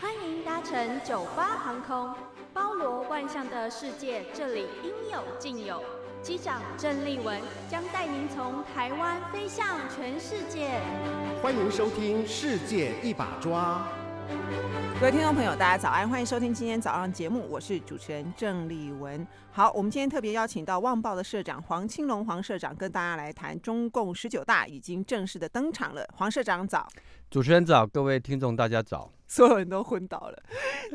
欢迎搭乘九八航空，包罗万象的世界，这里应有尽有。机长郑丽文将带您从台湾飞向全世界。欢迎收听《世界一把抓》。各位听众朋友，大家早安，欢迎收听今天早上节目，我是主持人郑丽文。好，我们今天特别邀请到《旺报》的社长黄青龙黄社长跟大家来谈中共十九大已经正式的登场了。黄社长早，主持人早，各位听众大家早。所有人都昏倒了，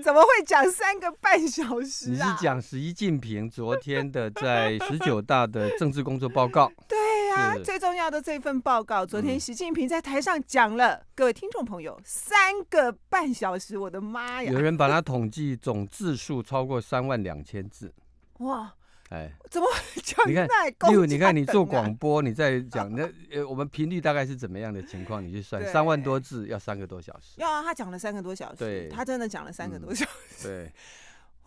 怎么会讲三个半小时？你是讲习近平昨天的在十九大的政治工作报告？对呀，最重要的这份报告，昨天习近平在台上讲了。各位听众朋友，三个半小时，我的妈呀！有人把它统计总字数超过三万两千字。哇，哎，怎么讲？你看，例如你看你做广播，你在讲 那呃，我们频率大概是怎么样的情况？你去算，三万多字要三个多小时。要啊，他讲了三个多小时，他真的讲了三个多小时。对。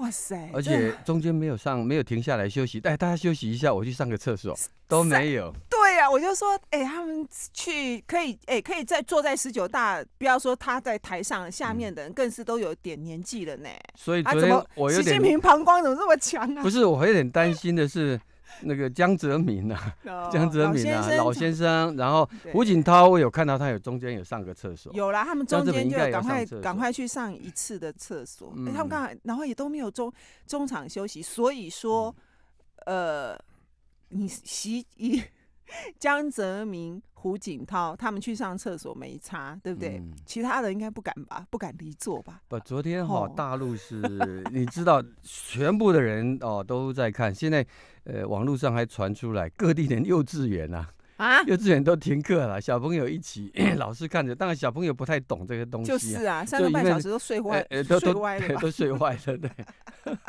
哇塞！而且中间没有上，没有停下来休息。哎，大家休息一下，我去上个厕所，都没有。对呀，我就说，哎，他们去可以，哎，可以在坐在十九大，不要说他在台上，下面的人更是都有点年纪了呢。所以，他怎么习近平膀胱怎么这么强啊？不是，我有点担心的是。那个江泽民啊，江泽民啊，老先生。然后胡锦涛，我有看到他有中间有上个厕所。有啦，他们中间就赶快赶快去上一次的厕所。他们刚然后也都没有中中场休息，所以说，呃，你习以江泽民、胡锦涛他们去上厕所没差，对不对？嗯。其他的应该不敢吧？不敢离座吧？不，昨天哈，大陆是你知道，全部的人哦都在看，现在。呃，网络上还传出来各地的幼稚园啊。啊，幼稚园都停课了，小朋友一起，老师看着，当然小朋友不太懂这个东西，就是啊，三个半小时都睡坏，都睡歪了，都睡坏了，对。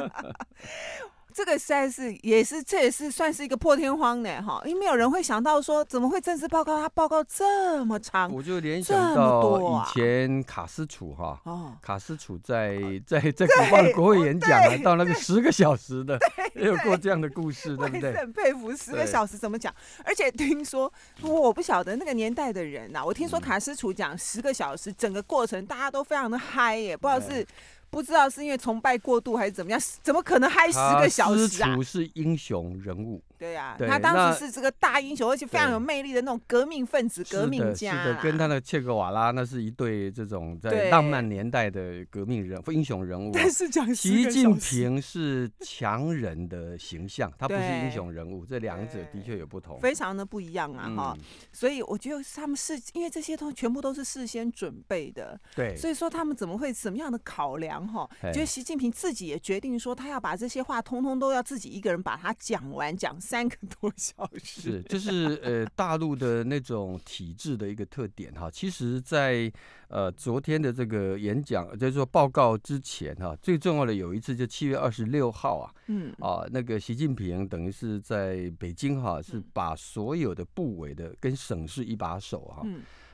这个实在是也是，这也是算是一个破天荒的哈，因为没有人会想到说，怎么会正式报告他报告这么长？我就联想到以前卡斯楚哈，卡斯楚在在在国会演讲啊，到那个十个小时的，也有过这样的故事，对不对？很佩服十个小时怎么讲，而且听说，我不晓得那个年代的人呐，我听说卡斯楚讲十个小时，整个过程大家都非常的嗨耶，不知道是。不知道是因为崇拜过度还是怎么样，怎么可能嗨十个小时啊？他师是英雄人物。对呀，他当时是这个大英雄，而且非常有魅力的那种革命分子、革命家。是的，跟他的切格瓦拉那是一对这种在浪漫年代的革命人、英雄人物。但是，讲习近平是强人的形象，他不是英雄人物，这两者的确有不同，非常的不一样啊！哈，所以我觉得他们是因为这些都全部都是事先准备的，对，所以说他们怎么会怎么样的考量？哈，觉得习近平自己也决定说，他要把这些话通通都要自己一个人把它讲完讲。三个多小时，是就是呃，大陆的那种体制的一个特点哈。其实，在呃昨天的这个演讲，就是说报告之前哈，最重要的有一次就七月二十六号啊，嗯啊，那个习近平等于是在北京哈，是把所有的部委的跟省市一把手哈。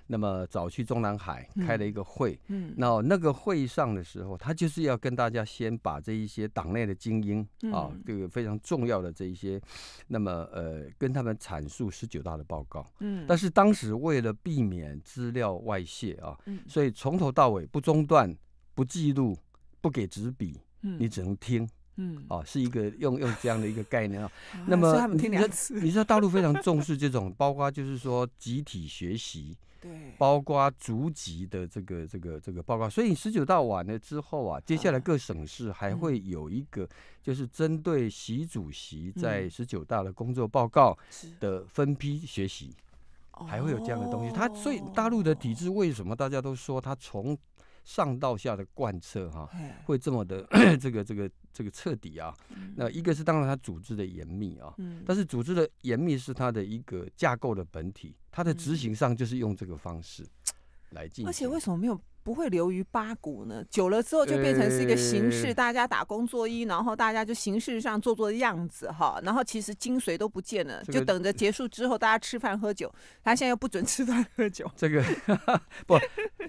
那么早去中南海开了一个会，嗯，那那个会议上的时候，他就是要跟大家先把这一些党内的精英啊，这个非常重要的这一些，那么呃，跟他们阐述十九大的报告，嗯，但是当时为了避免资料外泄啊，嗯，所以从头到尾不中断、不记录、不给纸笔，嗯，你只能听，嗯，啊，是一个用用这样的一个概念啊，那么你知你说大陆非常重视这种，包括就是说集体学习。包括逐级的这个这个这个报告，所以十九大完了之后啊，接下来各省市还会有一个，就是针对习主席在十九大的工作报告的分批学习，还会有这样的东西。他所以大陆的体制为什么大家都说他从。上到下的贯彻哈，会这么的 这个这个这个彻底啊。那一个是当然它组织的严密啊，但是组织的严密是它的一个架构的本体，它的执行上就是用这个方式来进行。而且为什么没有？不会流于八股呢。久了之后就变成是一个形式，大家打工作揖，然后大家就形式上做做样子哈。然后其实精髓都不见了，就等着结束之后大家吃饭喝酒。他现在又不准吃饭喝酒，这个 不，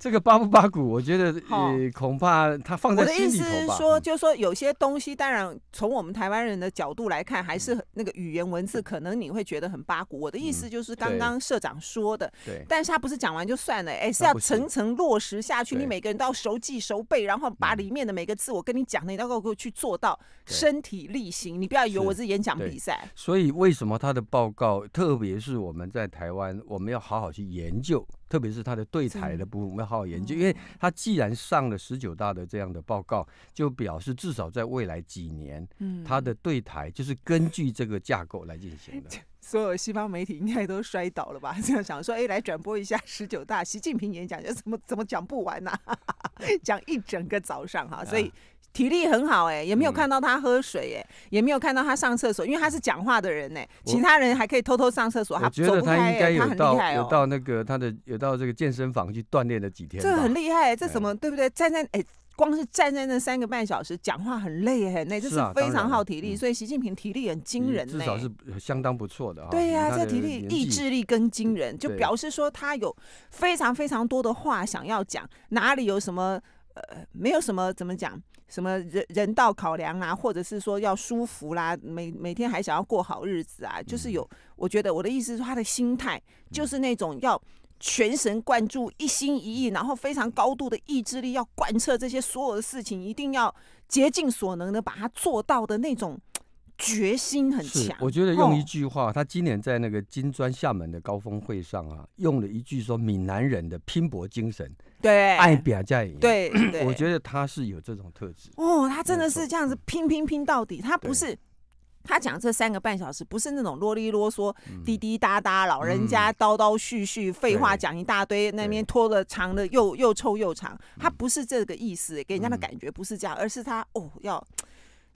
这个八不八股，我觉得 恐怕他放在我的意思是说，就是说有些东西，当然从我们台湾人的角度来看，还是那个语言文字，可能你会觉得很八股。我的意思就是刚刚社长说的，对，但是他不是讲完就算了，哎，是要层层落实下去。你每个人都要熟记熟背，然后把里面的每个字，我跟你讲的，你能够去做到身体力行。你不要以为我是演讲比赛。所以为什么他的报告，特别是我们在台湾，我们要好好去研究。特别是他的对台的部分要好好研究，因为他既然上了十九大的这样的报告，就表示至少在未来几年，他的对台就是根据这个架构来进行的。所有西方媒体应该都摔倒了吧？这 样想说，哎，来转播一下十九大习近平演讲，怎么怎么讲不完呢？讲一整个早上哈，所以。体力很好哎，也没有看到他喝水哎，也没有看到他上厕所，因为他是讲话的人呢。其他人还可以偷偷上厕所，他走不开他很厉害哦。有到那个他的有到这个健身房去锻炼了几天。这很厉害，这怎么对不对？站在哎，光是站在那三个半小时讲话很累很累，这是非常耗体力，所以习近平体力很惊人，至少是相当不错的。对呀，这体力、意志力更惊人，就表示说他有非常非常多的话想要讲，哪里有什么呃，没有什么怎么讲。什么人人道考量啊，或者是说要舒服啦，每每天还想要过好日子啊，就是有。我觉得我的意思是说，他的心态就是那种要全神贯注、一心一意，然后非常高度的意志力，要贯彻这些所有的事情，一定要竭尽所能的把它做到的那种决心很强。我觉得用一句话，他今年在那个金砖厦门的高峰会上啊，用了一句说闽南人的拼搏精神。对，爱表价也对，我觉得他是有这种特质。哦，他真的是这样子拼拼拼到底，他不是他讲这三个半小时，不是那种啰里啰嗦、滴滴答答、老人家叨叨絮絮、废话讲一大堆，那边拖的长的又又臭又长，他不是这个意思，给人家的感觉不是这样，而是他哦要。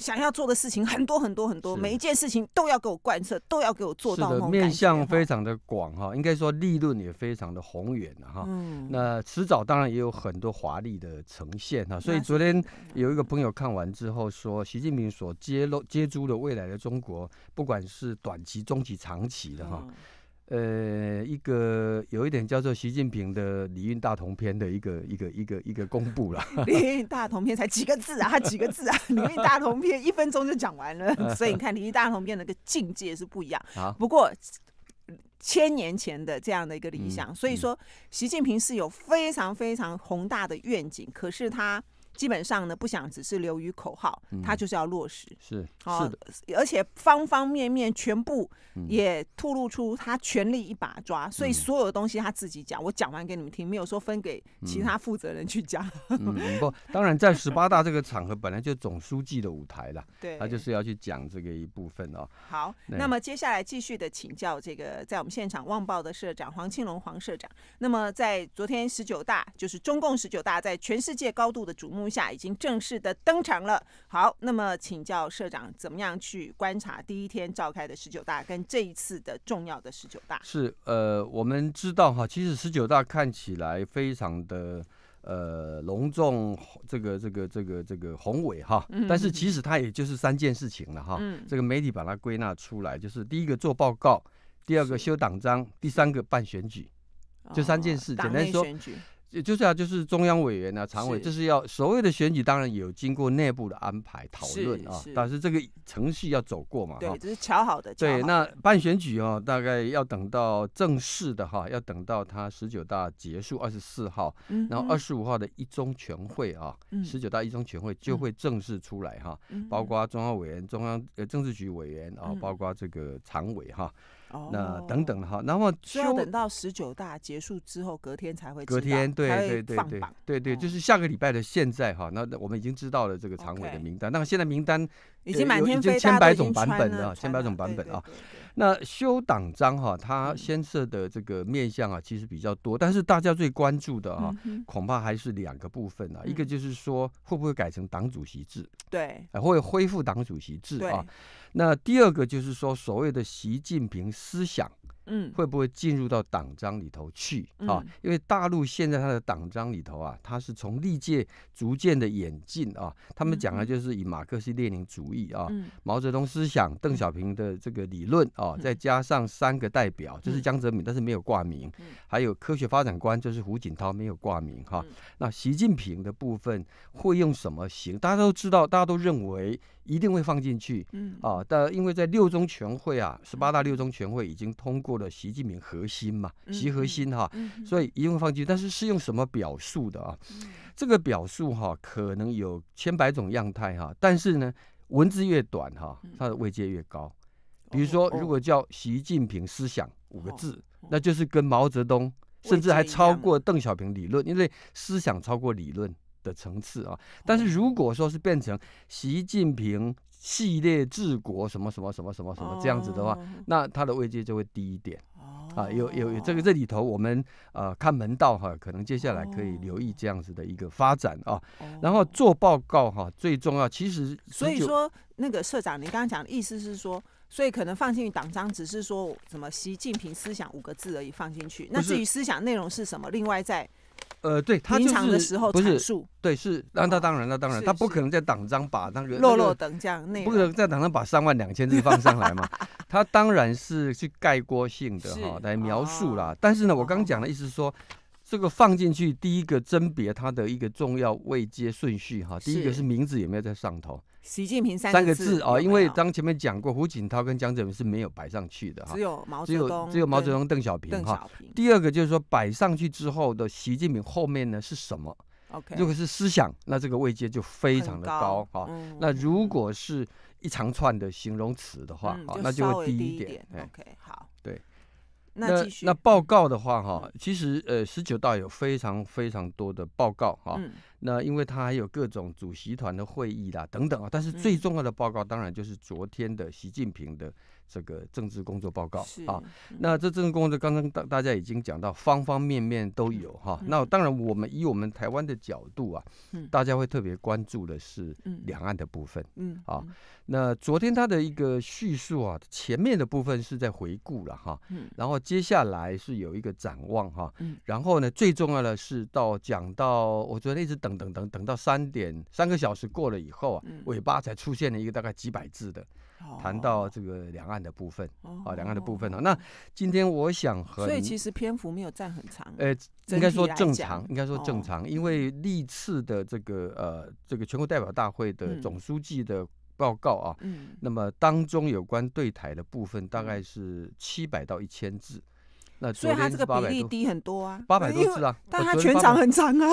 想要做的事情很多很多很多，每一件事情都要给我贯彻，都要给我做到。的，面向非常的广哈，应该说利润也非常的宏远哈。嗯，那迟早当然也有很多华丽的呈现哈。所以昨天有一个朋友看完之后说，习近平所揭露、接住的未来的中国，不管是短期、中期、长期的哈。呃，一个有一点叫做习近平的“礼运大同篇”的一个一个一个一个公布了，“李运大同篇” 才几个字啊？几个字啊？“礼 运大同篇”一分钟就讲完了，所以你看“礼运大同篇”那个境界是不一样。不过千年前的这样的一个理想，所以说习近平是有非常非常宏大的愿景，可是他。基本上呢，不想只是流于口号，他就是要落实。是，是的，而且方方面面全部也透露出他全力一把抓，所以所有的东西他自己讲，我讲完给你们听，没有说分给其他负责人去讲。不，当然在十八大这个场合本来就总书记的舞台了，对，他就是要去讲这个一部分哦。好，那么接下来继续的请教这个在我们现场旺报的社长黄庆龙黄社长。那么在昨天十九大，就是中共十九大，在全世界高度的瞩目。下已经正式的登场了。好，那么请教社长，怎么样去观察第一天召开的十九大跟这一次的重要的十九大？是呃，我们知道哈，其实十九大看起来非常的呃隆重，这个这个这个这个宏伟哈。但是其实它也就是三件事情了哈。这个媒体把它归纳出来，就是第一个做报告，第二个修党章，第三个办选举，就三件事。简单说。就是啊，就是中央委员啊，常委，这是要所谓的选举，当然有经过内部的安排讨论啊，但是这个程序要走过嘛，对，这是巧好的。对，那办选举哦，大概要等到正式的哈，要等到他十九大结束二十四号，然后二十五号的一中全会啊，十九大一中全会就会正式出来哈，包括中央委员、中央呃政治局委员啊，包括这个常委哈。那等等的哈，然后只有等到十九大结束之后，隔天才会，隔天对对对对对对，就是下个礼拜的现在哈，那那我们已经知道了这个常委的名单，那么现在名单。已经满天飞，已经千百种版本了，千百种版本啊。那修党章哈，它先涉的这个面向啊，其实比较多，但是大家最关注的啊，恐怕还是两个部分啊。一个就是说，会不会改成党主席制？对，会恢复党主席制啊。那第二个就是说，所谓的习近平思想。嗯，会不会进入到党章里头去啊？因为大陆现在它的党章里头啊，它是从历届逐渐的演进啊。他们讲的就是以马克思列宁主义啊，毛泽东思想、邓小平的这个理论啊，再加上三个代表，就是江泽民，但是没有挂名；还有科学发展观，就是胡锦涛没有挂名哈。那习近平的部分会用什么形？大家都知道，大家都认为。一定会放进去，嗯啊，但因为在六中全会啊，十八大六中全会已经通过了习近平核心嘛，习核心哈，所以一定放进去。但是是用什么表述的啊？这个表述哈，可能有千百种样态哈。但是呢，文字越短哈，它的位阶越高。比如说，如果叫“习近平思想”五个字，那就是跟毛泽东，甚至还超过邓小平理论，因为思想超过理论。的层次啊，但是如果说是变成习近平系列治国什么什么什么什么什么这样子的话，那他的位阶就会低一点啊，有有这个这里头，我们呃看门道哈，可能接下来可以留意这样子的一个发展啊。然后做报告哈，最重要其实。所以说，那个社长，你刚刚讲的意思是说，所以可能放进去党章只是说什么习近平思想五个字而已放进去，那至于思想内容是什么，另外在。呃，对他就是不是对是那那当然那当然，他不可能在党章把那个落落等这样，不可能在党章把三万两千字放上来嘛。他当然是去概括性的哈来描述啦。但是呢，我刚讲的意思是说，这个放进去第一个甄别它的一个重要位阶顺序哈，第一个是名字有没有在上头。习近平三个字啊，因为当前面讲过，胡锦涛跟江泽民是没有摆上去的，只有毛泽东，只有毛泽东、邓小平。哈。第二个就是说，摆上去之后的习近平后面呢是什么？OK，如果是思想，那这个位阶就非常的高啊。那如果是一长串的形容词的话，那就会低一点。OK，好，对。那那报告的话，哈，其实呃，十九大有非常非常多的报告啊。那因为他还有各种主席团的会议啦，等等啊，但是最重要的报告当然就是昨天的习近平的。这个政治工作报告啊，那这政治工作刚刚大大家已经讲到方方面面都有哈，那当然我们以我们台湾的角度啊，大家会特别关注的是两岸的部分，嗯啊，那昨天它的一个叙述啊，前面的部分是在回顾了哈，嗯，然后接下来是有一个展望哈，嗯，然后呢最重要的是到讲到我昨得一直等等等等到三点三个小时过了以后啊，尾巴才出现了一个大概几百字的。谈到这个两岸的部分，啊，两岸的部分呢？那今天我想和……所以其实篇幅没有占很长，呃，应该说正常，应该说正常，因为历次的这个呃，这个全国代表大会的总书记的报告啊，那么当中有关对台的部分大概是七百到一千字。那所以他这个比例低很多啊，八百多字啊，但他全场很长啊，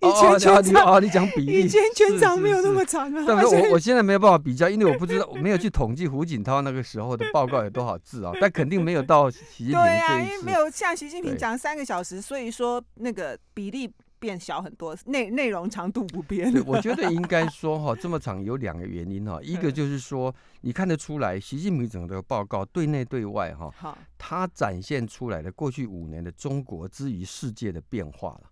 以 前全场啊，你讲比 例，以前全场没有那么长啊。但 我我现在没有办法比较，因为我不知道，没有去统计胡锦涛那个时候的报告有多少字啊，但肯定没有到习近平对啊，因为没有像习近平讲三个小时，所以说那个比例。变小很多，内内容长度不变。我觉 得应该说哈，这么长有两个原因哈，一个就是说，你看得出来，习近平整个报告对内对外哈，他展现出来的过去五年的中国之于世界的变化了。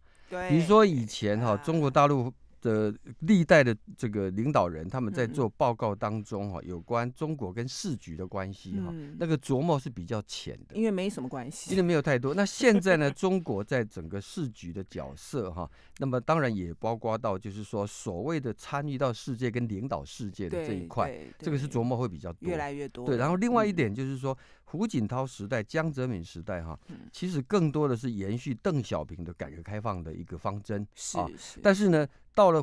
比如说以前哈，中国大陆。的历代的这个领导人，他们在做报告当中，哈，有关中国跟世局的关系，哈，那个琢磨是比较浅的，因为没什么关系，因为没有太多。那现在呢，中国在整个市局的角色，哈，那么当然也包括到就是说所谓的参与到世界跟领导世界的这一块，这个是琢磨会比较多，越来越多。对，然后另外一点就是说。胡锦涛时代、江泽民时代哈，其实更多的是延续邓小平的改革开放的一个方针。是，但是呢，到了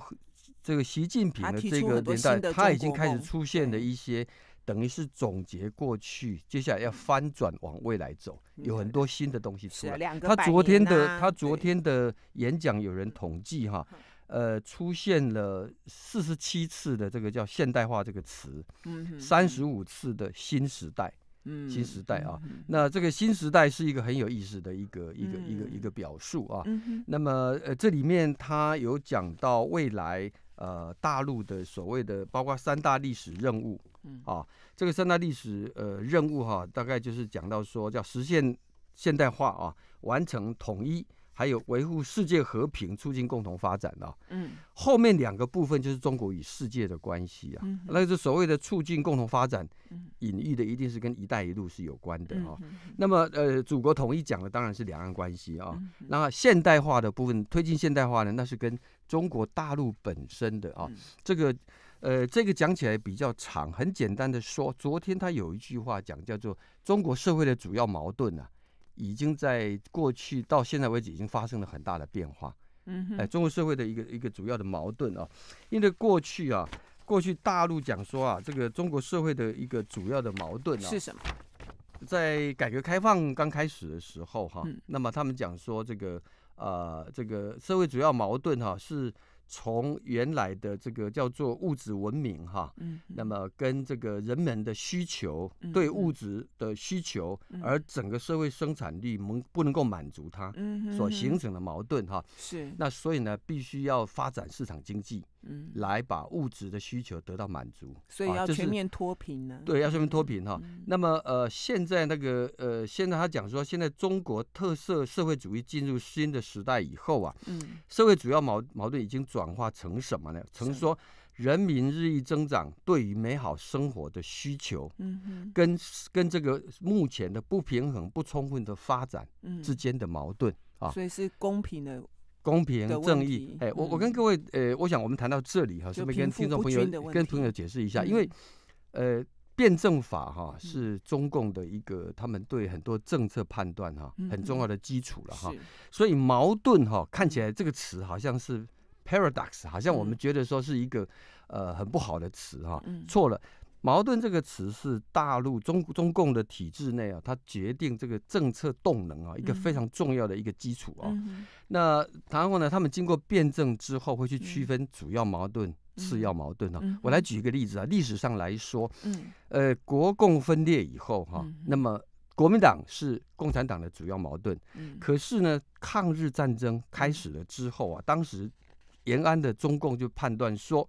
这个习近平的这个年代，他已经开始出现了一些，等于是总结过去，接下来要翻转往未来走，有很多新的东西出来。他昨天的他昨天的演讲，有人统计哈，呃，出现了四十七次的这个叫现代化这个词，三十五次的新时代。嗯，新时代啊，那这个新时代是一个很有意思的一个一个一个一个表述啊。那么呃，这里面他有讲到未来呃大陆的所谓的包括三大历史任务，嗯啊，这个三大历史呃任务哈，大概就是讲到说叫实现现代化啊，完成统一。还有维护世界和平、促进共同发展的，嗯，后面两个部分就是中国与世界的关系啊，那个所谓的促进共同发展，隐喻的一定是跟“一带一路”是有关的啊。那么，呃，祖国统一讲的当然是两岸关系啊。那现代化的部分，推进现代化呢，那是跟中国大陆本身的啊，这个，呃，这个讲起来比较长，很简单的说，昨天他有一句话讲叫做“中国社会的主要矛盾”啊。已经在过去到现在为止，已经发生了很大的变化。嗯，哎，中国社会的一个一个主要的矛盾啊，因为过去啊，过去大陆讲说啊，这个中国社会的一个主要的矛盾是什么？在改革开放刚开始的时候哈，那么他们讲说这个啊，这个社会主要矛盾哈是。从原来的这个叫做物质文明哈，嗯，那么跟这个人们的需求，对物质的需求，而整个社会生产力不能够满足它，所形成的矛盾哈，是，那所以呢，必须要发展市场经济。嗯，来把物质的需求得到满足，所以要全面脱贫呢。对，要全面脱贫哈。那么呃，现在那个呃，现在他讲说，现在中国特色社会主义进入新的时代以后啊，嗯，社会主要矛矛盾已经转化成什么呢？成说，人民日益增长对于美好生活的需求，嗯，跟跟这个目前的不平衡不充分的发展之间的矛盾啊，所以是公平的。公平正义，哎，我我跟各位，呃，我想我们谈到这里哈，顺便跟听众朋友、跟朋友解释一下，因为，呃，辩证法哈是中共的一个，他们对很多政策判断哈很重要的基础了哈，所以矛盾哈看起来这个词好像是 paradox，好像我们觉得说是一个呃很不好的词哈，错了。矛盾这个词是大陆中中共的体制内啊，它决定这个政策动能啊，一个非常重要的一个基础啊。那然后呢，他们经过辩证之后，会去区分主要矛盾、次要矛盾啊。我来举一个例子啊，历史上来说，嗯，呃，国共分裂以后哈，那么国民党是共产党的主要矛盾，嗯，可是呢，抗日战争开始了之后啊，当时。延安的中共就判断说，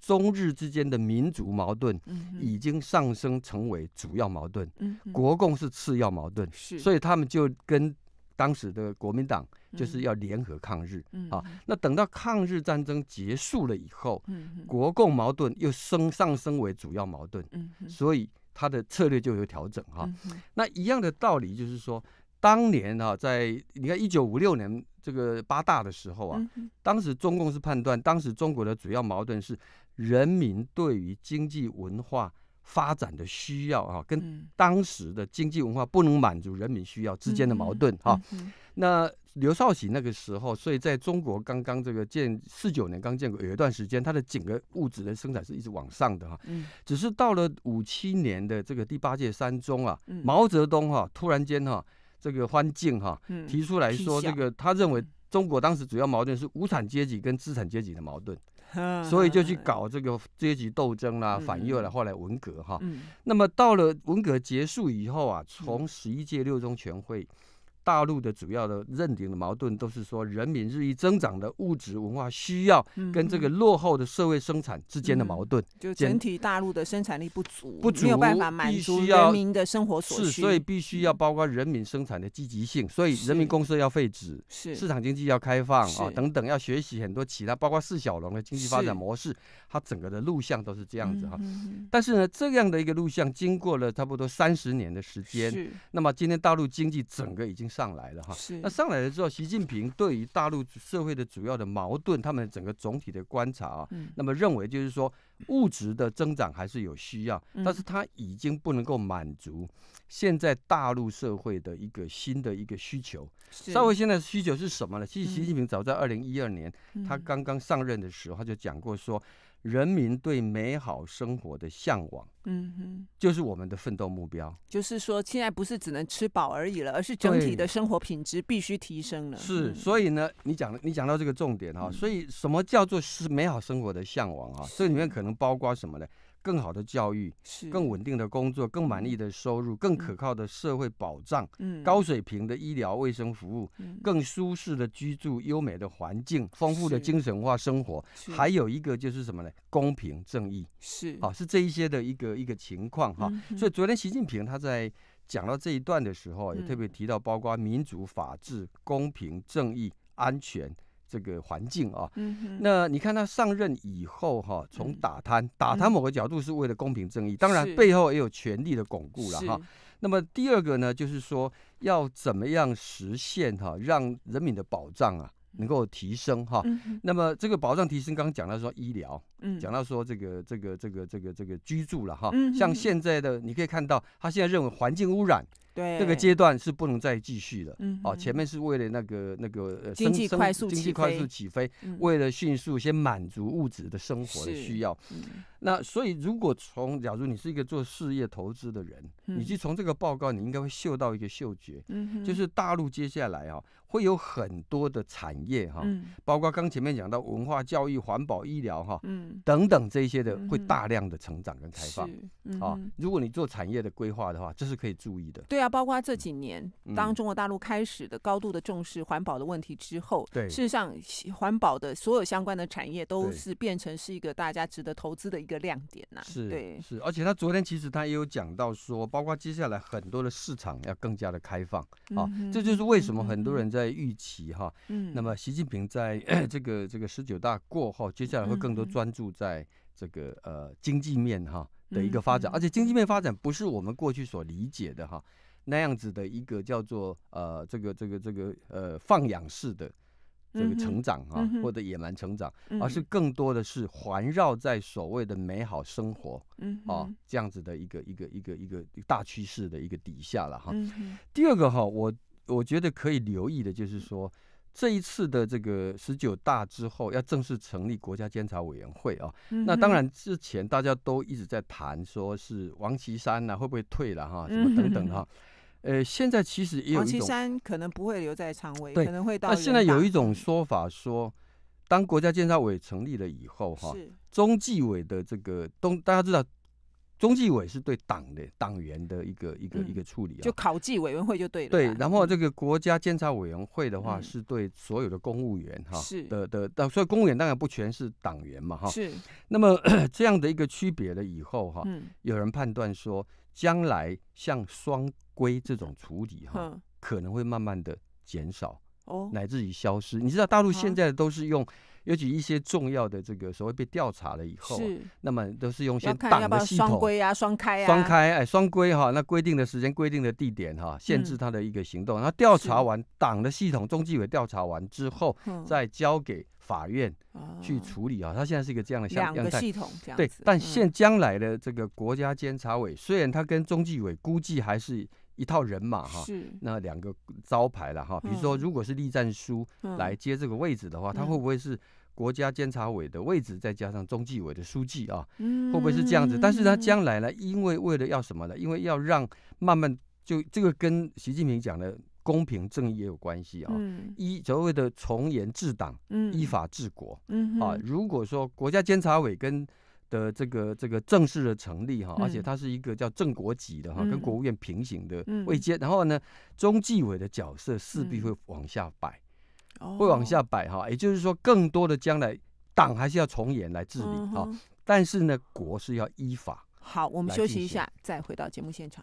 中日之间的民族矛盾已经上升成为主要矛盾，国共是次要矛盾，所以他们就跟当时的国民党就是要联合抗日啊。那等到抗日战争结束了以后，国共矛盾又升上升为主要矛盾，所以他的策略就有调整哈。那一样的道理就是说。当年哈，在你看一九五六年这个八大的时候啊，当时中共是判断，当时中国的主要矛盾是人民对于经济文化发展的需要啊，跟当时的经济文化不能满足人民需要之间的矛盾啊。那刘少奇那个时候，所以在中国刚刚这个建四九年刚建国有一段时间，它的整个物质的生产是一直往上的哈。嗯。只是到了五七年的这个第八届三中啊，毛泽东哈突然间哈。这个欢境哈，提出来说，这个他认为中国当时主要矛盾是无产阶级跟资产阶级的矛盾，所以就去搞这个阶级斗争啦，反右了，后来文革哈。那么到了文革结束以后啊，从十一届六中全会。大陆的主要的认定的矛盾都是说，人民日益增长的物质文化需要跟这个落后的社会生产之间的矛盾。就整体大陆的生产力不足，没有办法满足人民的生活所需，所以必须要包括人民生产的积极性。所以人民公社要废止，是市场经济要开放啊，等等，要学习很多其他包括四小龙的经济发展模式，它整个的路像都是这样子哈。但是呢，这样的一个路像经过了差不多三十年的时间，那么今天大陆经济整个已经。上来了哈，那上来了之后，习近平对于大陆社会的主要的矛盾，他们整个总体的观察啊，那么认为就是说，物质的增长还是有需要，但是他已经不能够满足现在大陆社会的一个新的一个需求。社会现在需求是什么呢？其实习近平早在二零一二年他刚刚上任的时候他就讲过说。人民对美好生活的向往，嗯哼，就是我们的奋斗目标。就是说，现在不是只能吃饱而已了，而是整体的生活品质必须提升了。是，所以呢，你讲你讲到这个重点哈，所以什么叫做是美好生活的向往啊？这里面可能包括什么呢？更好的教育，是更稳定的工作，更满意的收入，更可靠的社会保障，嗯，高水平的医疗卫生服务，嗯，更舒适的居住，优美的环境，丰富的精神化生活，还有一个就是什么呢？公平正义是啊，是这一些的一个一个情况哈。所以昨天习近平他在讲到这一段的时候，也特别提到，包括民主、法治、公平、正义、安全。这个环境啊，那你看他上任以后哈，从打贪，打贪某个角度是为了公平正义，当然背后也有权力的巩固了哈。那么第二个呢，就是说要怎么样实现哈，让人民的保障啊能够提升哈。那么这个保障提升，刚刚讲到说医疗，讲到说这个这个这个这个这个居住了哈。像现在的你可以看到，他现在认为环境污染。这个阶段是不能再继续了，哦，前面是为了那个那个经济快速起飞，为了迅速先满足物质的生活的需要。那所以，如果从假如你是一个做事业投资的人，以及从这个报告，你应该会嗅到一个嗅觉，嗯，就是大陆接下来哈会有很多的产业哈，包括刚前面讲到文化、教育、环保、医疗哈，嗯，等等这些的会大量的成长跟开放，啊，如果你做产业的规划的话，这是可以注意的。对啊，包括这几年，当中国大陆开始的高度的重视环保的问题之后，对，事实上环保的所有相关的产业都是变成是一个大家值得投资的一个。个亮点呐，是，是，而且他昨天其实他也有讲到说，包括接下来很多的市场要更加的开放啊，这就是为什么很多人在预期哈，嗯，那么习近平在 这个这个十九大过后，接下来会更多专注在这个呃经济面哈的一个发展，而且经济面发展不是我们过去所理解的哈那样子的一个叫做呃这个这个这个呃放养式的。这个成长啊，或者野蛮成长，而是更多的是环绕在所谓的美好生活啊这样子的一个一个一个一个大趋势的一个底下了哈。第二个哈，我我觉得可以留意的就是说，这一次的这个十九大之后要正式成立国家监察委员会啊。那当然之前大家都一直在谈，说是王岐山呢会不会退了哈，什么等等 哈。呃，现在其实也有一种，黄奇山可能不会留在常委，可能会到。那现在有一种说法说，当国家监察委成立了以后，哈，中纪委的这个东大家知道，中纪委是对党的党员的一个一个一个处理啊，就考纪委员会就对了。对，然后这个国家监察委员会的话，是对所有的公务员哈，是的的，所以公务员当然不全是党员嘛，哈，是。那么 这样的一个区别了以后，哈，有人判断说，将来像双。规这种处理哈，可能会慢慢的减少，乃至于消失。你知道大陆现在都是用，尤其一些重要的这个所谓被调查了以后，那么都是用些党的系统双啊，双开啊，双开哎，双规哈，那规定的时间、规定的地点哈，限制他的一个行动。然后调查完党的系统，中纪委调查完之后，再交给法院去处理啊。他现在是一个这样的相系统对。但现将来的这个国家监察委，虽然他跟中纪委估计还是。一套人马哈，那两个招牌了哈。比如说，如果是栗战书来接这个位置的话，他会不会是国家监察委的位置，再加上中纪委的书记啊？嗯，会不会是这样子？但是他将来呢，因为为了要什么呢？因为要让慢慢就这个跟习近平讲的公平正义也有关系啊。嗯，一所谓的从严治党，嗯，依法治国，嗯，啊，如果说国家监察委跟的这个这个正式的成立哈，而且它是一个叫正国级的哈，跟国务院平行的位阶。然后呢，中纪委的角色势必会往下摆，会往下摆哈，也就是说，更多的将来党还是要从严来治理啊，但是呢，国是要依法。好，我们休息一下，再回到节目现场。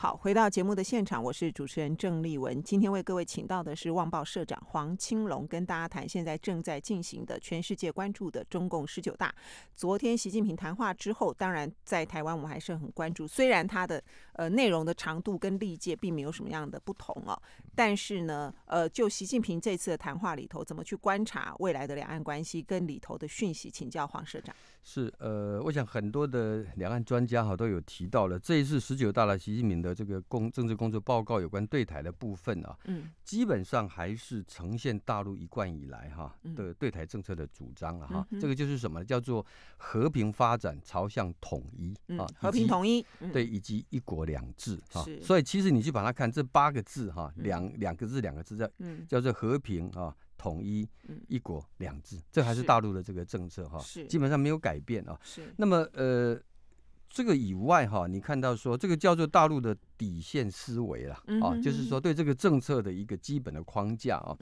好，回到节目的现场，我是主持人郑丽文。今天为各位请到的是《旺报》社长黄青龙，跟大家谈现在正在进行的、全世界关注的中共十九大。昨天习近平谈话之后，当然在台湾我们还是很关注。虽然他的呃内容的长度跟历届并没有什么样的不同哦，但是呢，呃，就习近平这次的谈话里头，怎么去观察未来的两岸关系跟里头的讯息，请教黄社长。是，呃，我想很多的两岸专家哈都有提到了这一次十九大的习近平的。这个工政治工作报告有关对台的部分啊，嗯，基本上还是呈现大陆一贯以来哈的对台政策的主张啊，哈，这个就是什么叫做和平发展，朝向统一啊，和平统一，对，以及一国两制哈，所以其实你去把它看这八个字哈，两两个字两个字叫叫做和平啊，统一，一国两制，这还是大陆的这个政策哈，基本上没有改变啊，是，那么呃。这个以外哈，你看到说这个叫做大陆的底线思维了啊，就是说对这个政策的一个基本的框架啊，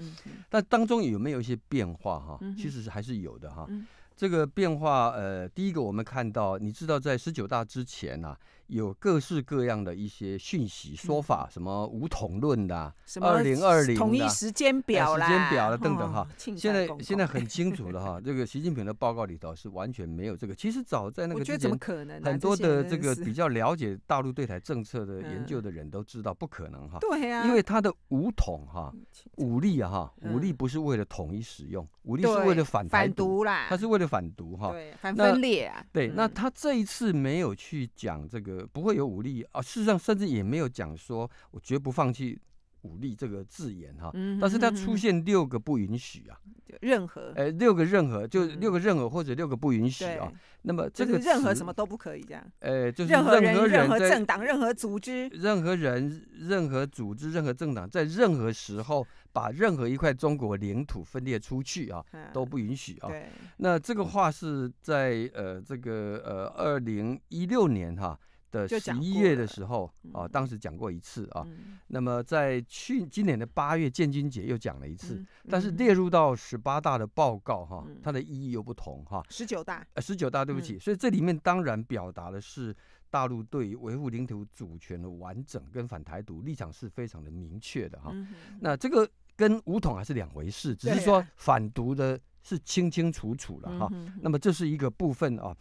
但当中有没有一些变化哈？其实是还是有的哈。这个变化呃，第一个我们看到，你知道在十九大之前啊，有各式各样的一些讯息说法，什么五统论的，什么二零二零统一时间表啦、时间表的等等哈。现在现在很清楚了哈，这个习近平的报告里头是完全没有这个。其实早在那个，我觉得怎么可能？很多的这个比较了解大陆对台政策的 研究的人都知道不可能哈。对呀，因为他的五统哈，武力哈，武力不是为了统一使用，武力是为了反反独啦，他是为了反独哈。对，反分裂。对，那他这一次没有去讲这个。不会有武力啊，事实上甚至也没有讲说我绝不放弃武力这个字眼哈，但是他出现六个不允许啊，任何，哎，六个任何就六个任何或者六个不允许啊，那么这个任何什么都不可以这样，哎，就是任何人、任何政党、任何组织，任何人、任何组织、任何政党在任何时候把任何一块中国领土分裂出去啊都不允许啊，那这个话是在呃这个呃二零一六年哈。的十一月的时候啊，当时讲过一次啊。那么在去今年的八月建军节又讲了一次，但是列入到十八大的报告哈，它的意义又不同哈。十九大呃，十九大对不起，所以这里面当然表达的是大陆对于维护领土主权的完整跟反台独立场是非常的明确的哈。那这个跟武统还是两回事，只是说反独的是清清楚楚了哈。那么这是一个部分啊，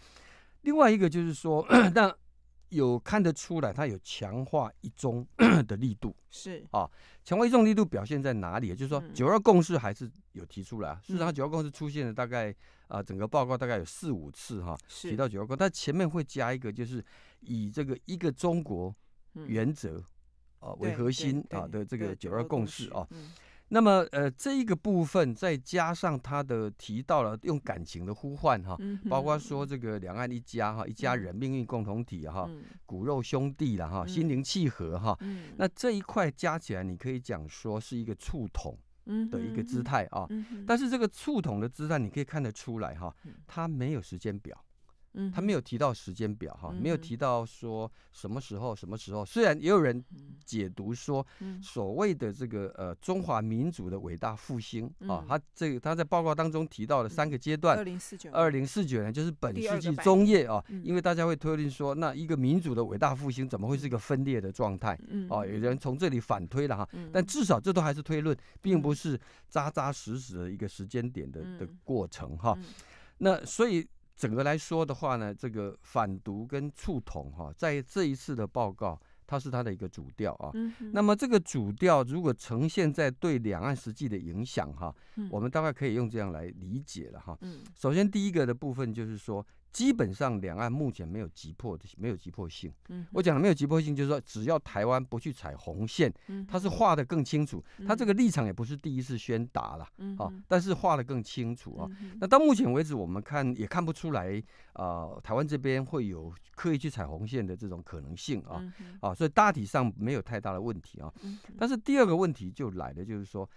另外一个就是说 那。有看得出来，它有强化一中，的力度是啊，强化一中力度表现在哪里？就是说九二共识还是有提出来，事实上九二共识出现了大概啊，整个报告大概有四五次哈，提到九二共，但前面会加一个，就是以这个一个中国原则啊为核心啊的这个九二共识啊。那么，呃，这一个部分再加上他的提到了用感情的呼唤哈，包括说这个两岸一家哈，一家人命运共同体哈，骨肉兄弟了哈，心灵契合哈，那这一块加起来，你可以讲说是一个触统的一个姿态啊。但是这个触统的姿态，你可以看得出来哈，他没有时间表。他没有提到时间表哈，没有提到说什么时候什么时候。虽然也有人解读说，所谓的这个呃中华民族的伟大复兴啊，他这个他在报告当中提到了三个阶段，二零四九，二零四九年就是本世纪中叶啊。因为大家会推论说，那一个民主的伟大复兴怎么会是一个分裂的状态？啊，有人从这里反推了哈，但至少这都还是推论，并不是扎扎实实的一个时间点的的过程哈。那所以。整个来说的话呢，这个反独跟触统哈，在这一次的报告，它是它的一个主调啊。嗯。那么这个主调如果呈现在对两岸实际的影响哈，我们大概可以用这样来理解了哈。嗯。首先第一个的部分就是说。基本上，两岸目前没有急迫，没有急迫性。嗯，我讲的没有急迫性，就是说，只要台湾不去踩红线，嗯，它是画的更清楚，它这个立场也不是第一次宣达了，嗯，啊，但是画的更清楚啊。那到目前为止，我们看也看不出来，呃，台湾这边会有刻意去踩红线的这种可能性啊，啊，所以大体上没有太大的问题啊。但是第二个问题就来的就是说。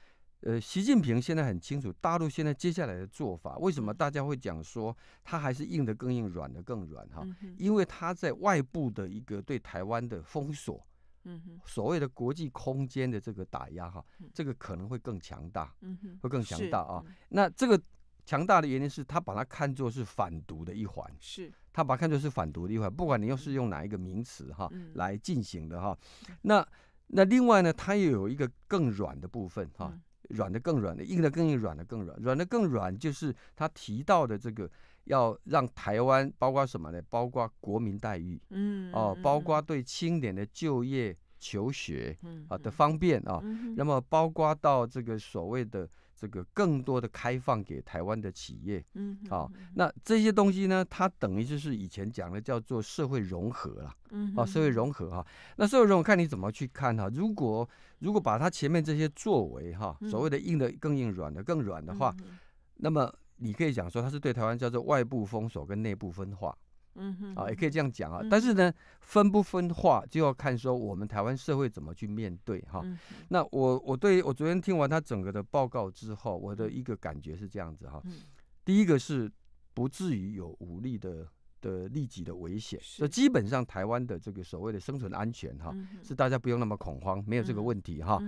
呃，习近平现在很清楚，大陆现在接下来的做法，为什么大家会讲说他还是硬的更硬，软的更软哈？因为他在外部的一个对台湾的封锁，嗯所谓的国际空间的这个打压哈，这个可能会更强大，嗯会更强大啊。那这个强大的原因是他把它看作是反独的一环，是他把它看作是反独的一环，不管你又是用哪一个名词哈来进行的哈。那那另外呢，它也有一个更软的部分哈。软的更软的，硬的更硬，软的更软，软的更软，就是他提到的这个，要让台湾，包括什么呢？包括国民待遇，嗯，哦，包括对青年的就业、求学啊的方便啊，那么包括到这个所谓的。这个更多的开放给台湾的企业，嗯，那这些东西呢，它等于就是以前讲的叫做社会融合了，嗯，啊，社会融合哈，那社会融，合看你怎么去看哈，如果如果把它前面这些作为哈，所谓的硬的更硬，软的更软的话，那么你可以讲说它是对台湾叫做外部封锁跟内部分化。嗯哼，啊，也可以这样讲啊，但是呢，分不分化，就要看说我们台湾社会怎么去面对哈。那我我对我昨天听完他整个的报告之后，我的一个感觉是这样子哈。第一个是不至于有武力的的利己的危险，所以基本上台湾的这个所谓的生存安全哈，是大家不用那么恐慌，没有这个问题哈。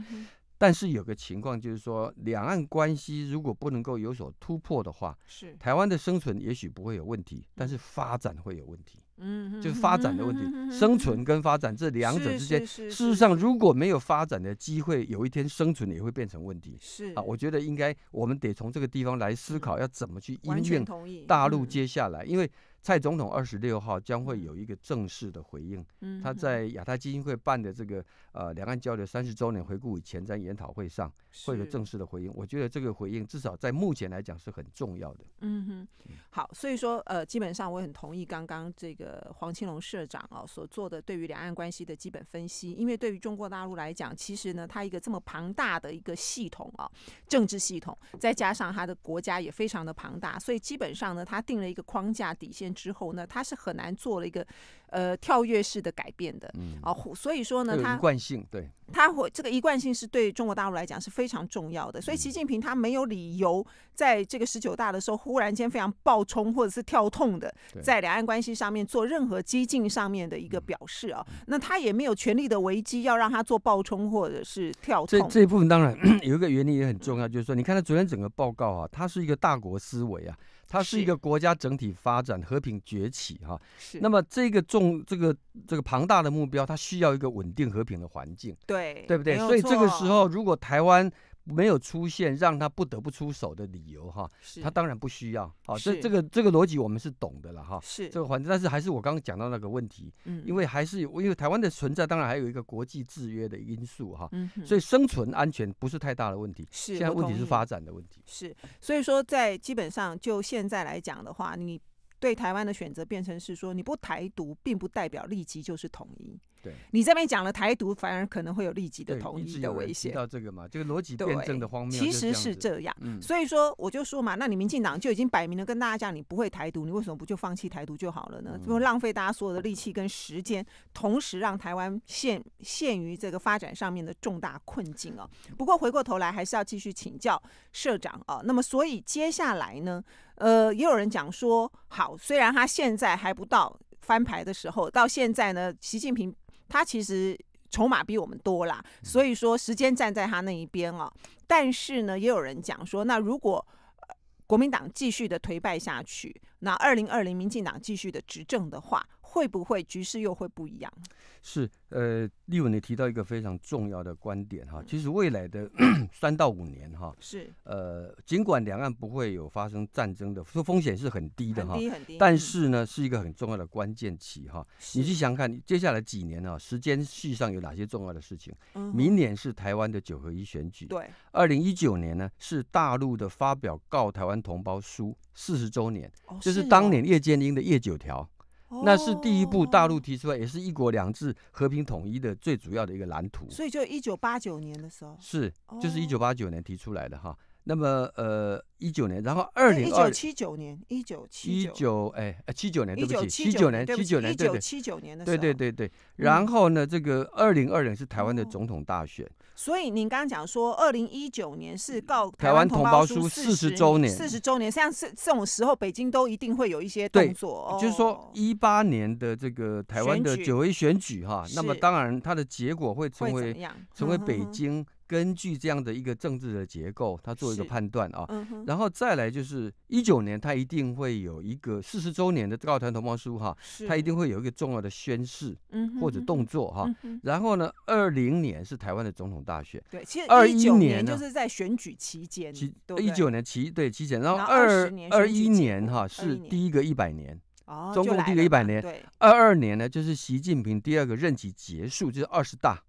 但是有个情况就是说，两岸关系如果不能够有所突破的话，是台湾的生存也许不会有问题，但是发展会有问题。嗯，就是发展的问题，生存跟发展这两者之间，事实上如果没有发展的机会，有一天生存也会变成问题。是啊，我觉得应该我们得从这个地方来思考，要怎么去应变大陆接下来，因为。蔡总统二十六号将会有一个正式的回应，嗯，他在亚太基金会办的这个呃两岸交流三十周年回顾与前瞻研讨会上会有正式的回应。我觉得这个回应至少在目前来讲是很重要的。嗯哼，好，所以说呃，基本上我很同意刚刚这个黄青龙社长啊所做的对于两岸关系的基本分析，因为对于中国大陆来讲，其实呢，它一个这么庞大的一个系统啊，政治系统，再加上它的国家也非常的庞大，所以基本上呢，它定了一个框架底线。之后呢，他是很难做了一个。呃，跳跃式的改变的嗯，啊，所以说呢，他贯性对，他会这个一贯性是对中国大陆来讲是非常重要的，所以习近平他没有理由在这个十九大的时候忽然间非常爆冲或者是跳痛的，在两岸关系上面做任何激进上面的一个表示啊，那他也没有权力的危机要让他做爆冲或者是跳痛。这这一部分当然 有一个原理也很重要，就是说，你看他昨天整个报告啊，他是一个大国思维啊，他是一个国家整体发展和平崛起哈，是那么这个重。这个这个庞大的目标，它需要一个稳定和平的环境，对对不对？所以这个时候，如果台湾没有出现让他不得不出手的理由，哈，他当然不需要。好，这这个这个逻辑我们是懂的了，哈。是这个环境，但是还是我刚刚讲到那个问题，嗯，因为还是有，因为台湾的存在，当然还有一个国际制约的因素，哈，嗯，所以生存安全不是太大的问题，是现在问题是发展的问题，是。所以说，在基本上就现在来讲的话，你。对台湾的选择变成是说，你不台独，并不代表立即就是统一。你这边讲了台独，反而可能会有立即的统一的威胁。到这个嘛，这个逻辑辩证的荒谬，其实是这样。所以说，我就说嘛，那你民进党就已经摆明了跟大家讲，你不会台独，你为什么不就放弃台独就好了呢？不用浪费大家所有的力气跟时间，同时让台湾陷陷于这个发展上面的重大困境哦。不过回过头来，还是要继续请教社长啊。那么，所以接下来呢，呃，也有人讲说，好，虽然他现在还不到翻牌的时候，到现在呢，习近平。他其实筹码比我们多啦，所以说时间站在他那一边哦。但是呢，也有人讲说，那如果国民党继续的颓败下去，那二零二零民进党继续的执政的话。会不会局势又会不一样？是呃，立文你提到一个非常重要的观点哈，其实未来的 三到五年哈是呃，尽管两岸不会有发生战争的，说风险是很低的哈，很低很低，但是呢是一个很重要的关键期哈。你去想看接下来几年啊？时间序上有哪些重要的事情？明年是台湾的九合一选举，对，二零一九年呢是大陆的发表告台湾同胞书四十周年，就是当年叶剑英的叶九条。那是第一部大陆提出来，也是一国两制和平统一的最主要的一个蓝图。所以，就一九八九年的时候，是就是一九八九年提出来的哈。那么，呃。一九年，然后二零二七九年一九七九哎七九年对不起七九年七九年一九七九年的对对对对，然后呢这个二零二零是台湾的总统大选，所以您刚刚讲说二零一九年是告台湾同胞书四十周年四十周年，像这这种时候，北京都一定会有一些动作。就是说一八年的这个台湾的九一选举哈，那么当然它的结果会成为成为北京根据这样的一个政治的结构，它做一个判断啊。然后再来就是一九年，他一定会有一个四十周年的告团同胞书哈，他一定会有一个重要的宣誓或者动作哈。然后呢，二零年是台湾的总统大选，对，其实二一年就是在选举期间，一九年期对期间，然后二二一年哈是第一个一百年，中共第一个一百年，对，二二年呢就是习近平第二个任期结束，就是二十大。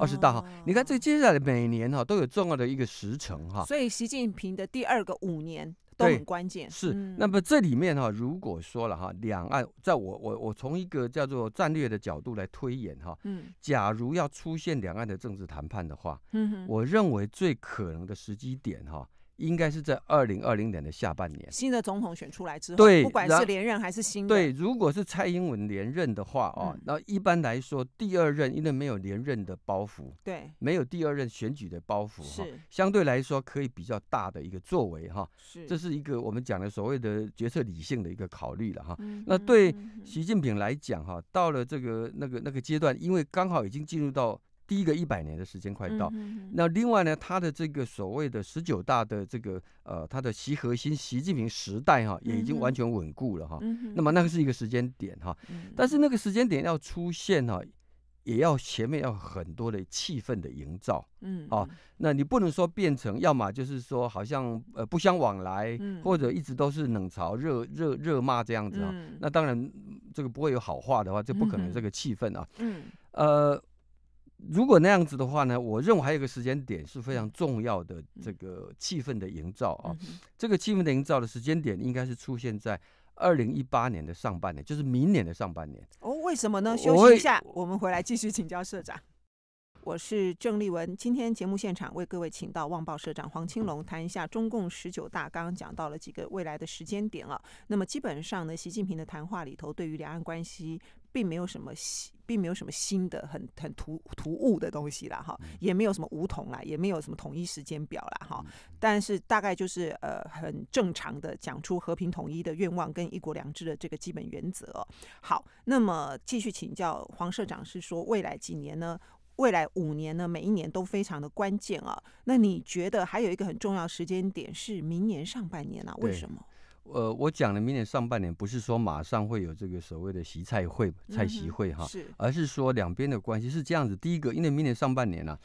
二十八号，你看这接下来每年哈都有重要的一个时程哈，所以习近平的第二个五年都很关键。是，那么这里面哈，如果说了哈，两岸在我我我从一个叫做战略的角度来推演哈，嗯，假如要出现两岸的政治谈判的话，嗯我认为最可能的时机点哈。应该是在二零二零年的下半年，新的总统选出来之后，对，不管是连任还是新的，对，如果是蔡英文连任的话啊，那一般来说，第二任因为没有连任的包袱，对，没有第二任选举的包袱哈，相对来说可以比较大的一个作为哈，是，这是一个我们讲的所谓的决策理性的一个考虑了哈。那对习近平来讲哈，到了这个那个那个阶段，因为刚好已经进入到。第一个一百年的时间快到，那另外呢，他的这个所谓的十九大的这个呃，他的习核心习近平时代哈，也已经完全稳固了哈。那么那个是一个时间点哈，但是那个时间点要出现哈，也要前面要很多的气氛的营造。嗯，啊，那你不能说变成要么就是说好像呃不相往来，或者一直都是冷嘲热热热骂这样子啊。那当然这个不会有好话的话，就不可能这个气氛啊。嗯，呃。如果那样子的话呢，我认为还有一个时间点是非常重要的，这个气氛的营造啊，这个气氛的营造的时间点应该是出现在二零一八年的上半年，就是明年的上半年。哦，为什么呢？休息一下，我们回来继续请教社长。我是郑丽文，今天节目现场为各位请到旺报社长黄青龙谈一下中共十九大刚刚讲到了几个未来的时间点了。那么基本上呢，习近平的谈话里头对于两岸关系。并没有什么新，并没有什么新的很很突突兀的东西啦，哈，也没有什么梧桐啦，也没有什么统一时间表啦，哈。但是大概就是呃，很正常的讲出和平统一的愿望跟一国两制的这个基本原则。好，那么继续请教黄社长，是说未来几年呢？未来五年呢？每一年都非常的关键啊。那你觉得还有一个很重要时间点是明年上半年啦？为什么？呃，我讲的明年上半年不是说马上会有这个所谓的习菜会、菜习会哈，而是说两边的关系是这样子。第一个，因为明年上半年呢，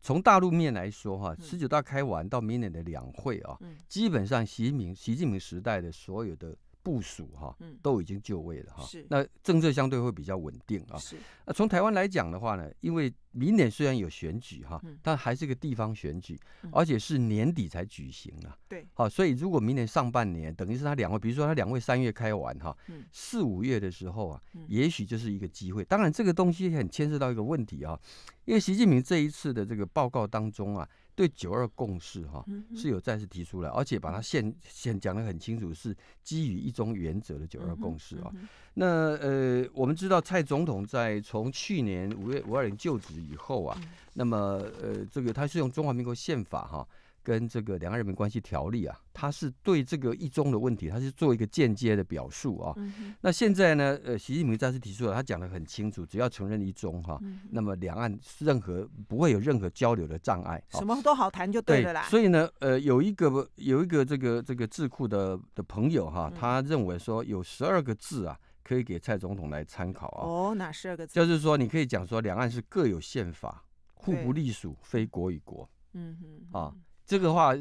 从大陆面来说哈，十九大开完到明年的两会啊，基本上习近平、习近平时代的所有的。部署哈，都已经就位了哈。是，那政策相对会比较稳定啊。是，那从台湾来讲的话呢，因为明年虽然有选举哈，但还是个地方选举，而且是年底才举行啊。对，好，所以如果明年上半年等于是他两位，比如说他两位三月开完哈，四五月的时候啊，也许就是一个机会。当然，这个东西很牵涉到一个问题啊，因为习近平这一次的这个报告当中啊。对九二共识哈是有再次提出来，而且把它现现讲得很清楚，是基于一种原则的九二共识啊。那呃，我们知道蔡总统在从去年五月五二零就职以后啊，那么呃，这个他是用中华民国宪法哈。跟这个《两岸人民关系条例》啊，它是对这个一中的问题，它是做一个间接的表述啊。那现在呢，呃，习近平再次提出了，他讲的很清楚，只要承认一中哈，那么两岸任何不会有任何交流的障碍，什么都好谈就对了啦。所以呢，呃，有一个有一个这个这个智库的的朋友哈，他认为说有十二个字啊，可以给蔡总统来参考啊。哦，哪十二个字？就是说，你可以讲说，两岸是各有宪法，互不隶属，非国与国。嗯嗯啊。这个话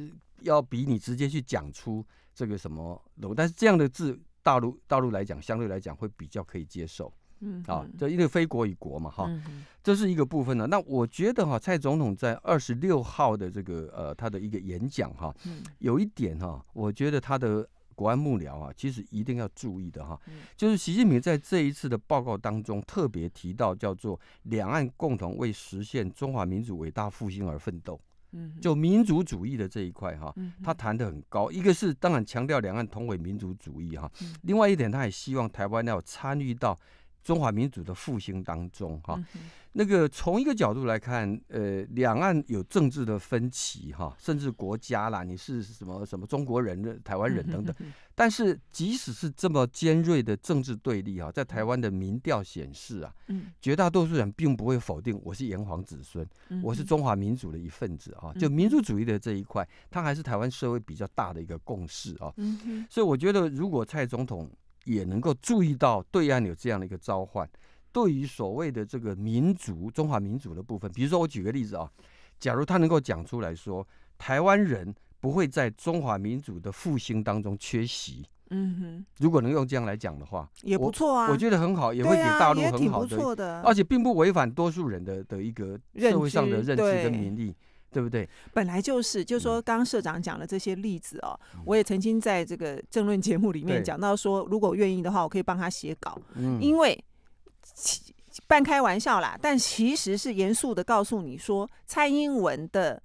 要比你直接去讲出这个什么“但是这样的字，大陆大陆来讲，相对来讲会比较可以接受。嗯，这因为非国与国嘛，哈，这是一个部分呢。那我觉得哈，蔡总统在二十六号的这个呃，他的一个演讲哈，有一点哈，我觉得他的国安幕僚啊，其实一定要注意的哈，就是习近平在这一次的报告当中特别提到，叫做两岸共同为实现中华民族伟大复兴而奋斗。就民族主义的这一块哈，他谈得很高。一个是当然强调两岸同为民族主义哈，另外一点他也希望台湾要参与到。中华民族的复兴当中，哈，那个从一个角度来看，呃，两岸有政治的分歧，哈，甚至国家啦，你是什么什么中国人、台湾人等等。但是，即使是这么尖锐的政治对立，哈，在台湾的民调显示啊，绝大多数人并不会否定我是炎黄子孙，我是中华民族的一份子啊。就民族主义的这一块，它还是台湾社会比较大的一个共识啊。所以，我觉得如果蔡总统，也能够注意到对岸有这样的一个召唤，对于所谓的这个民族中华民族的部分，比如说我举个例子啊，假如他能够讲出来说台湾人不会在中华民族的复兴当中缺席，嗯哼，如果能用这样来讲的话，也不错啊，我觉得很好，也会给大陆很好的，而且并不违反多数人的的一个社会上的认知跟民意。对不对？本来就是，就说刚刚社长讲的这些例子哦，我也曾经在这个政论节目里面讲到说，如果愿意的话，我可以帮他写稿，因为半开玩笑啦，但其实是严肃的告诉你说，蔡英文的。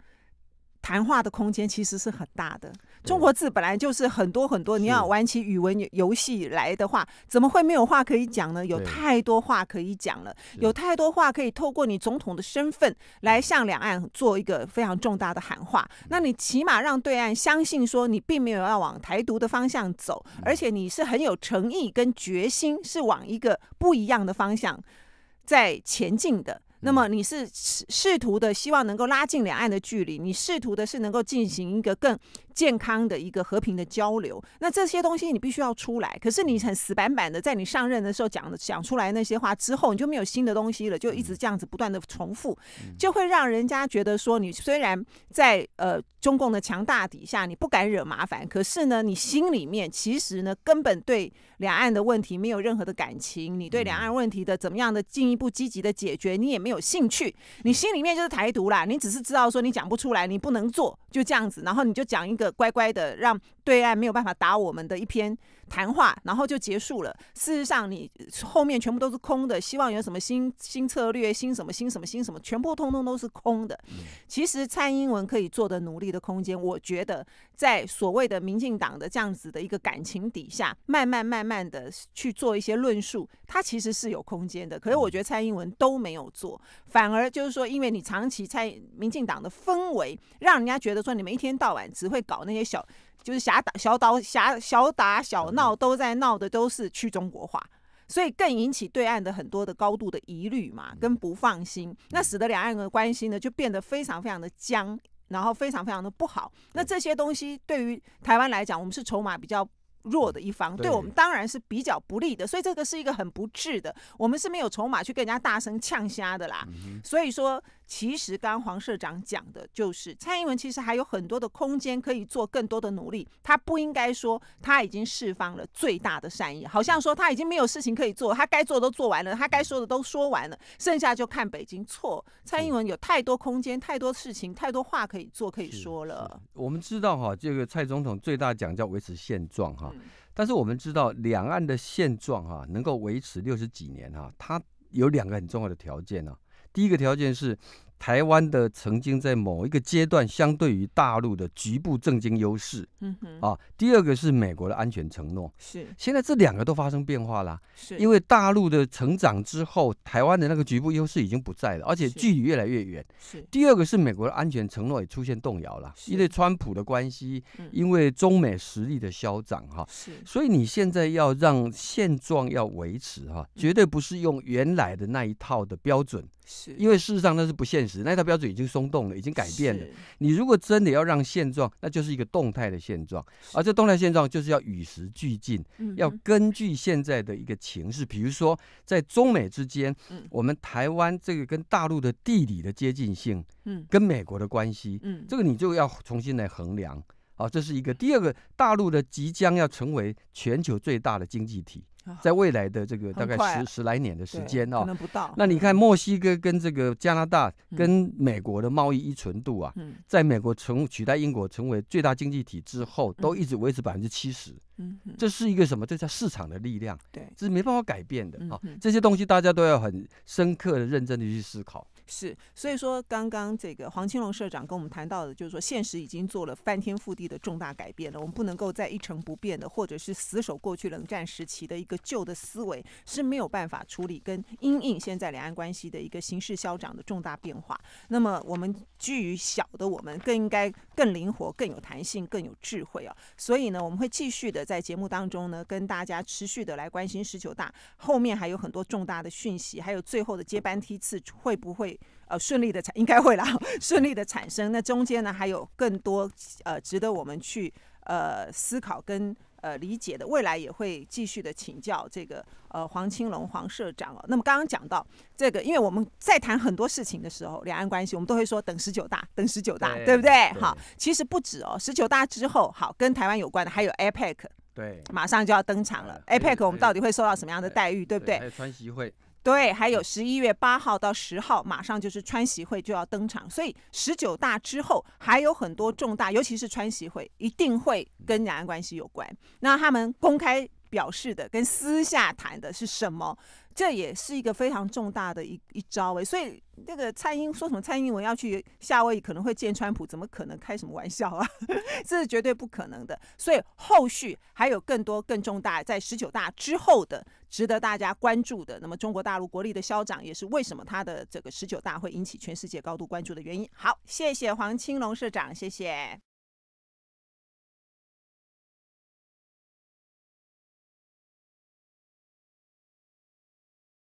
谈话的空间其实是很大的。中国字本来就是很多很多，你要玩起语文游戏来的话，怎么会没有话可以讲呢？有太多话可以讲了，有太多话可以透过你总统的身份来向两岸做一个非常重大的喊话。那你起码让对岸相信说你并没有要往台独的方向走，而且你是很有诚意跟决心，是往一个不一样的方向在前进的。那么你是试图的希望能够拉近两岸的距离，你试图的是能够进行一个更。健康的一个和平的交流，那这些东西你必须要出来。可是你很死板板的，在你上任的时候讲的讲出来那些话之后，你就没有新的东西了，就一直这样子不断的重复，就会让人家觉得说，你虽然在呃中共的强大底下，你不敢惹麻烦，可是呢，你心里面其实呢，根本对两岸的问题没有任何的感情，你对两岸问题的怎么样的进一步积极的解决，你也没有兴趣，你心里面就是台独啦，你只是知道说你讲不出来，你不能做，就这样子，然后你就讲一个。乖乖的，让对岸没有办法打我们的一篇。谈话，然后就结束了。事实上，你后面全部都是空的。希望有什么新新策略、新什么、新什么、新什么，全部通通都是空的。其实蔡英文可以做的努力的空间，我觉得在所谓的民进党的这样子的一个感情底下，慢慢慢慢的去做一些论述，它其实是有空间的。可是我觉得蔡英文都没有做，反而就是说，因为你长期蔡民进党的氛围，让人家觉得说你们一天到晚只会搞那些小。就是小打小打，小小打小闹都在闹的，都是去中国化，所以更引起对岸的很多的高度的疑虑嘛，跟不放心，那使得两岸的关系呢就变得非常非常的僵，然后非常非常的不好。那这些东西对于台湾来讲，我们是筹码比较弱的一方，对我们当然是比较不利的，所以这个是一个很不智的，我们是没有筹码去跟人家大声呛瞎的啦。所以说。其实刚刚黄社长讲的，就是蔡英文其实还有很多的空间可以做更多的努力。他不应该说他已经释放了最大的善意，好像说他已经没有事情可以做，他该做都做完了，他该说的都说完了，剩下就看北京。错，蔡英文有太多空间，太多事情，太多话可以做可以说了。我们知道哈，这个蔡总统最大奖叫维持现状哈，但是我们知道两岸的现状哈能够维持六十几年哈，它有两个很重要的条件呢。第一个条件是。台湾的曾经在某一个阶段相对于大陆的局部政经优势，啊，第二个是美国的安全承诺，是现在这两个都发生变化了，是，因为大陆的成长之后，台湾的那个局部优势已经不在了，而且距离越来越远。是，第二个是美国的安全承诺也出现动摇了，因为川普的关系，因为中美实力的消长哈，是，所以你现在要让现状要维持哈，绝对不是用原来的那一套的标准，是，因为事实上那是不现实。那套标准已经松动了，已经改变了。你如果真的要让现状，那就是一个动态的现状，而这动态现状就是要与时俱进，要根据现在的一个情势。比如说，在中美之间，我们台湾这个跟大陆的地理的接近性，嗯，跟美国的关系，嗯，这个你就要重新来衡量。啊，这是一个第二个大陆的即将要成为全球最大的经济体。在未来的这个大概十十来年的时间哦，可能不到。那你看墨西哥跟这个加拿大跟美国的贸易依存度啊，在美国成取代英国成为最大经济体之后，都一直维持百分之七十。这是一个什么？这叫市场的力量。对，这是没办法改变的啊。这些东西大家都要很深刻的、认真的去思考。是，所以说刚刚这个黄青龙社长跟我们谈到的，就是说现实已经做了翻天覆地的重大改变了，我们不能够再一成不变的，或者是死守过去冷战时期的一个旧的思维，是没有办法处理跟因应现在两岸关系的一个形势消长的重大变化。那么我们居于小的，我们更应该更灵活、更有弹性、更有智慧啊。所以呢，我们会继续的在节目当中呢，跟大家持续的来关心十九大后面还有很多重大的讯息，还有最后的接班梯次会不会。呃，顺利的产应该会啦，顺利的产生。那中间呢，还有更多呃值得我们去呃思考跟呃理解的。未来也会继续的请教这个呃黄青龙黄社长哦。那么刚刚讲到这个，因为我们在谈很多事情的时候，两岸关系我们都会说等十九大，等十九大，对不对？好，其实不止哦，十九大之后，好，跟台湾有关的还有 APEC，对，马上就要登场了。APEC 我们到底会受到什么样的待遇，对不对？还有川西会。对，还有十一月八号到十号，马上就是川习会就要登场，所以十九大之后还有很多重大，尤其是川习会，一定会跟两岸关系有关。那他们公开表示的跟私下谈的是什么？这也是一个非常重大的一一招哎，所以这个蔡英文说什么蔡英文要去夏威夷可能会见川普，怎么可能开什么玩笑啊？这是绝对不可能的。所以后续还有更多更重大，在十九大之后的值得大家关注的，那么中国大陆国力的消长，也是为什么他的这个十九大会引起全世界高度关注的原因。好，谢谢黄青龙社长，谢谢。